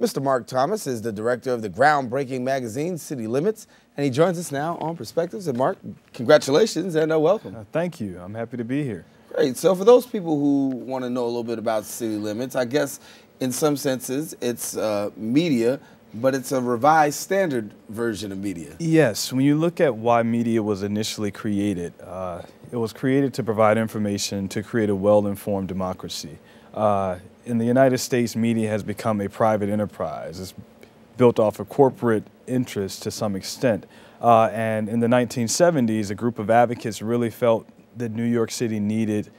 Mr. Mark Thomas is the director of the groundbreaking magazine City Limits, and he joins us now on Perspectives. And Mark, congratulations and uh, welcome. Uh, thank you. I'm happy to be here. Great. So, for those people who want to know a little bit about City Limits, I guess in some senses it's uh, media but it's a revised standard version of media. Yes, when you look at why media was initially created, uh, it was created to provide information to create a well informed democracy. Uh, in the United States, media has become a private enterprise. It's built off of corporate interests to some extent. Uh, and in the 1970s, a group of advocates really felt that New York City needed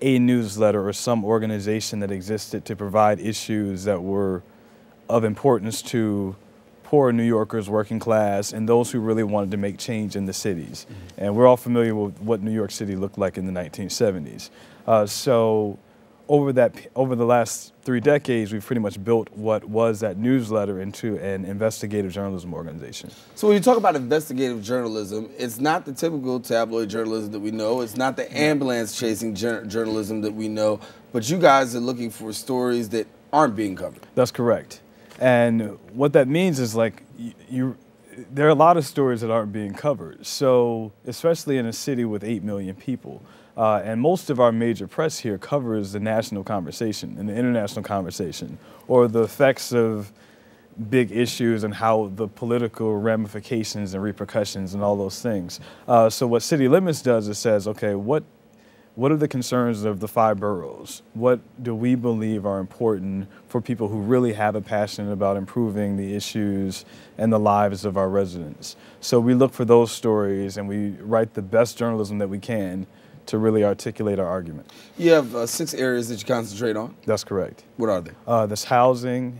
a newsletter or some organization that existed to provide issues that were of importance to poor New Yorkers, working class, and those who really wanted to make change in the cities. Mm -hmm. And we're all familiar with what New York City looked like in the 1970s. Uh, so over that over the last three decades, we've pretty much built what was that newsletter into an investigative journalism organization. So when you talk about investigative journalism, it's not the typical tabloid journalism that we know. It's not the ambulance chasing journalism that we know. But you guys are looking for stories that aren't being covered. That's correct. And what that means is like you, you, there are a lot of stories that aren't being covered. So especially in a city with eight million people, uh, and most of our major press here covers the national conversation and the international conversation, or the effects of big issues and how the political ramifications and repercussions and all those things. Uh, so what City Limits does is says, okay, what what are the concerns of the five boroughs? What do we believe are important for people who really have a passion about improving the issues and the lives of our residents? So we look for those stories and we write the best journalism that we can to really articulate our argument. You have uh, six areas that you concentrate on? That's correct. What are they? Uh, this housing,